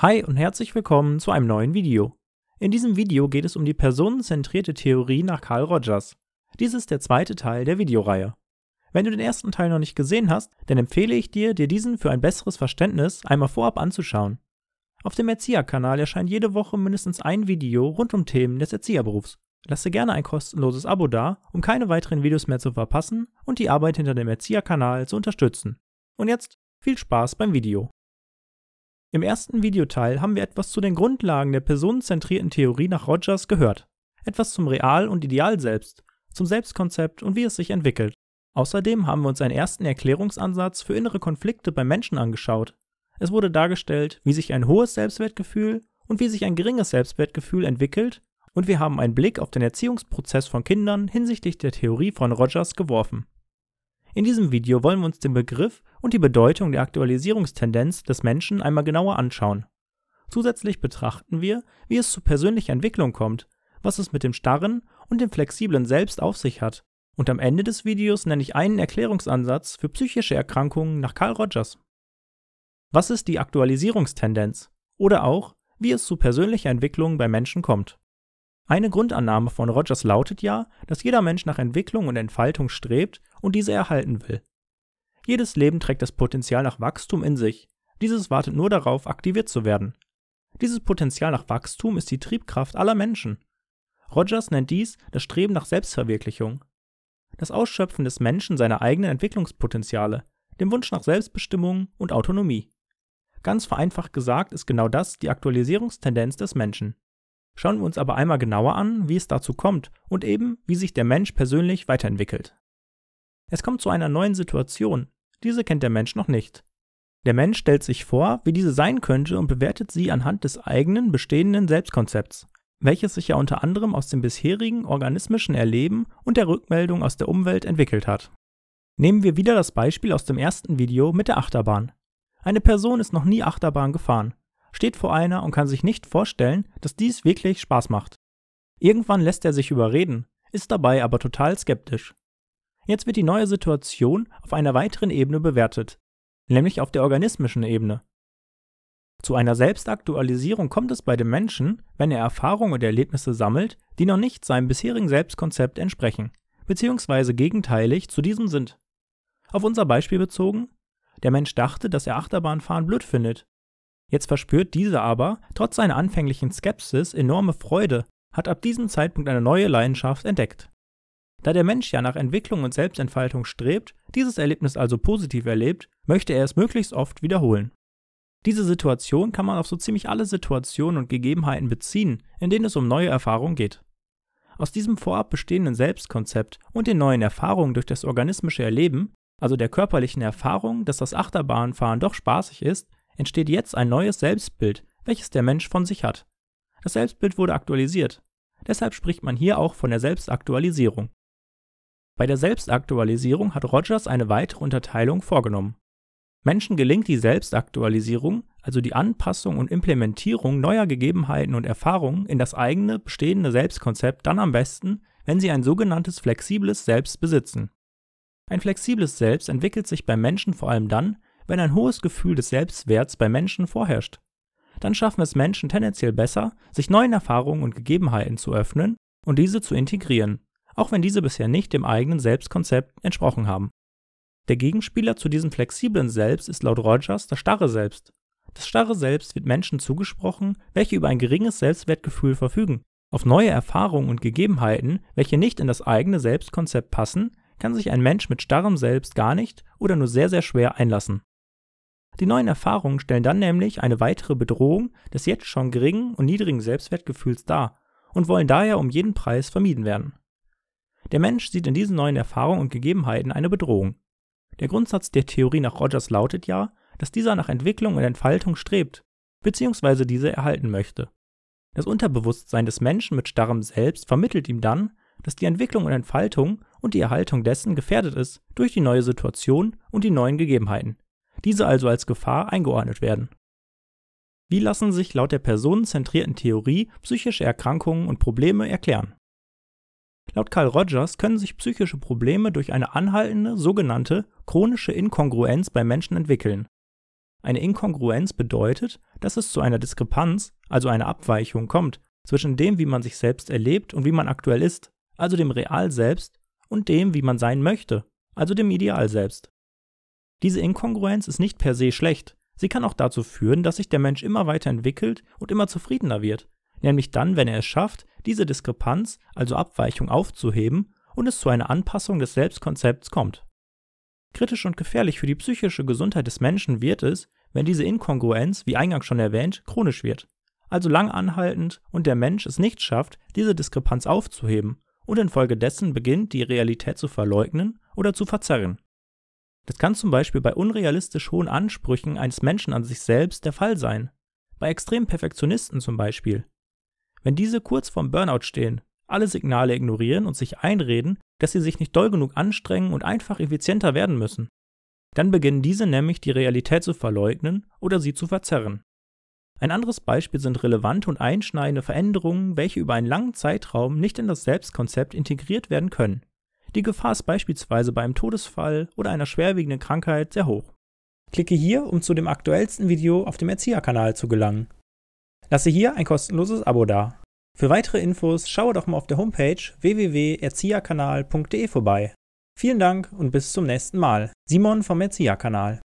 Hi und herzlich willkommen zu einem neuen Video. In diesem Video geht es um die personenzentrierte Theorie nach Carl Rogers. Dies ist der zweite Teil der Videoreihe. Wenn du den ersten Teil noch nicht gesehen hast, dann empfehle ich dir, dir diesen für ein besseres Verständnis einmal vorab anzuschauen. Auf dem Erzieherkanal erscheint jede Woche mindestens ein Video rund um Themen des Erzieherberufs. Lasse gerne ein kostenloses Abo da, um keine weiteren Videos mehr zu verpassen und die Arbeit hinter dem Erzieherkanal zu unterstützen. Und jetzt viel Spaß beim Video. Im ersten Videoteil haben wir etwas zu den Grundlagen der personenzentrierten Theorie nach Rogers gehört, etwas zum Real- und Ideal selbst, zum Selbstkonzept und wie es sich entwickelt. Außerdem haben wir uns einen ersten Erklärungsansatz für innere Konflikte beim Menschen angeschaut. Es wurde dargestellt, wie sich ein hohes Selbstwertgefühl und wie sich ein geringes Selbstwertgefühl entwickelt, und wir haben einen Blick auf den Erziehungsprozess von Kindern hinsichtlich der Theorie von Rogers geworfen. In diesem Video wollen wir uns den Begriff und die Bedeutung der Aktualisierungstendenz des Menschen einmal genauer anschauen. Zusätzlich betrachten wir, wie es zu persönlicher Entwicklung kommt, was es mit dem starren und dem flexiblen Selbst auf sich hat. Und am Ende des Videos nenne ich einen Erklärungsansatz für psychische Erkrankungen nach Carl Rogers. Was ist die Aktualisierungstendenz? Oder auch, wie es zu persönlicher Entwicklung bei Menschen kommt. Eine Grundannahme von Rogers lautet ja, dass jeder Mensch nach Entwicklung und Entfaltung strebt und diese erhalten will. Jedes Leben trägt das Potenzial nach Wachstum in sich. Dieses wartet nur darauf, aktiviert zu werden. Dieses Potenzial nach Wachstum ist die Triebkraft aller Menschen. Rogers nennt dies das Streben nach Selbstverwirklichung. Das Ausschöpfen des Menschen seiner eigenen Entwicklungspotenziale, dem Wunsch nach Selbstbestimmung und Autonomie. Ganz vereinfacht gesagt ist genau das die Aktualisierungstendenz des Menschen. Schauen wir uns aber einmal genauer an, wie es dazu kommt und eben, wie sich der Mensch persönlich weiterentwickelt. Es kommt zu einer neuen Situation, diese kennt der Mensch noch nicht. Der Mensch stellt sich vor, wie diese sein könnte und bewertet sie anhand des eigenen bestehenden Selbstkonzepts, welches sich ja unter anderem aus dem bisherigen organismischen Erleben und der Rückmeldung aus der Umwelt entwickelt hat. Nehmen wir wieder das Beispiel aus dem ersten Video mit der Achterbahn. Eine Person ist noch nie Achterbahn gefahren, steht vor einer und kann sich nicht vorstellen, dass dies wirklich Spaß macht. Irgendwann lässt er sich überreden, ist dabei aber total skeptisch. Jetzt wird die neue Situation auf einer weiteren Ebene bewertet, nämlich auf der organismischen Ebene. Zu einer Selbstaktualisierung kommt es bei dem Menschen, wenn er Erfahrungen und Erlebnisse sammelt, die noch nicht seinem bisherigen Selbstkonzept entsprechen, beziehungsweise gegenteilig zu diesem sind. Auf unser Beispiel bezogen, der Mensch dachte, dass er Achterbahnfahren blöd findet Jetzt verspürt diese aber, trotz seiner anfänglichen Skepsis, enorme Freude, hat ab diesem Zeitpunkt eine neue Leidenschaft entdeckt. Da der Mensch ja nach Entwicklung und Selbstentfaltung strebt, dieses Erlebnis also positiv erlebt, möchte er es möglichst oft wiederholen. Diese Situation kann man auf so ziemlich alle Situationen und Gegebenheiten beziehen, in denen es um neue Erfahrungen geht. Aus diesem vorab bestehenden Selbstkonzept und den neuen Erfahrungen durch das organismische Erleben, also der körperlichen Erfahrung, dass das Achterbahnfahren doch spaßig ist, entsteht jetzt ein neues Selbstbild, welches der Mensch von sich hat. Das Selbstbild wurde aktualisiert. Deshalb spricht man hier auch von der Selbstaktualisierung. Bei der Selbstaktualisierung hat Rogers eine weitere Unterteilung vorgenommen. Menschen gelingt die Selbstaktualisierung, also die Anpassung und Implementierung neuer Gegebenheiten und Erfahrungen in das eigene bestehende Selbstkonzept dann am besten, wenn sie ein sogenanntes flexibles Selbst besitzen. Ein flexibles Selbst entwickelt sich beim Menschen vor allem dann, wenn ein hohes Gefühl des Selbstwerts bei Menschen vorherrscht. Dann schaffen es Menschen tendenziell besser, sich neuen Erfahrungen und Gegebenheiten zu öffnen und diese zu integrieren, auch wenn diese bisher nicht dem eigenen Selbstkonzept entsprochen haben. Der Gegenspieler zu diesem flexiblen Selbst ist laut Rogers das starre Selbst. Das starre Selbst wird Menschen zugesprochen, welche über ein geringes Selbstwertgefühl verfügen. Auf neue Erfahrungen und Gegebenheiten, welche nicht in das eigene Selbstkonzept passen, kann sich ein Mensch mit starrem Selbst gar nicht oder nur sehr, sehr schwer einlassen. Die neuen Erfahrungen stellen dann nämlich eine weitere Bedrohung des jetzt schon geringen und niedrigen Selbstwertgefühls dar und wollen daher um jeden Preis vermieden werden. Der Mensch sieht in diesen neuen Erfahrungen und Gegebenheiten eine Bedrohung. Der Grundsatz der Theorie nach Rogers lautet ja, dass dieser nach Entwicklung und Entfaltung strebt, beziehungsweise diese erhalten möchte. Das Unterbewusstsein des Menschen mit starrem Selbst vermittelt ihm dann, dass die Entwicklung und Entfaltung und die Erhaltung dessen gefährdet ist durch die neue Situation und die neuen Gegebenheiten diese also als Gefahr eingeordnet werden. Wie lassen sich laut der personenzentrierten Theorie psychische Erkrankungen und Probleme erklären? Laut Carl Rogers können sich psychische Probleme durch eine anhaltende sogenannte chronische Inkongruenz bei Menschen entwickeln. Eine Inkongruenz bedeutet, dass es zu einer Diskrepanz, also einer Abweichung kommt, zwischen dem, wie man sich selbst erlebt und wie man aktuell ist, also dem Real selbst, und dem, wie man sein möchte, also dem Ideal selbst. Diese Inkongruenz ist nicht per se schlecht. Sie kann auch dazu führen, dass sich der Mensch immer weiter entwickelt und immer zufriedener wird, nämlich dann, wenn er es schafft, diese Diskrepanz, also Abweichung, aufzuheben und es zu einer Anpassung des Selbstkonzepts kommt. Kritisch und gefährlich für die psychische Gesundheit des Menschen wird es, wenn diese Inkongruenz, wie eingangs schon erwähnt, chronisch wird, also lang anhaltend und der Mensch es nicht schafft, diese Diskrepanz aufzuheben und infolgedessen beginnt, die Realität zu verleugnen oder zu verzerren. Das kann zum Beispiel bei unrealistisch hohen Ansprüchen eines Menschen an sich selbst der Fall sein. Bei extremen Perfektionisten zum Beispiel. Wenn diese kurz vorm Burnout stehen, alle Signale ignorieren und sich einreden, dass sie sich nicht doll genug anstrengen und einfach effizienter werden müssen. Dann beginnen diese nämlich die Realität zu verleugnen oder sie zu verzerren. Ein anderes Beispiel sind relevante und einschneidende Veränderungen, welche über einen langen Zeitraum nicht in das Selbstkonzept integriert werden können. Die Gefahr ist beispielsweise bei einem Todesfall oder einer schwerwiegenden Krankheit sehr hoch. Klicke hier, um zu dem aktuellsten Video auf dem Erzieherkanal zu gelangen. Lasse hier ein kostenloses Abo da. Für weitere Infos schaue doch mal auf der Homepage www.erzieherkanal.de vorbei. Vielen Dank und bis zum nächsten Mal. Simon vom Erzieherkanal.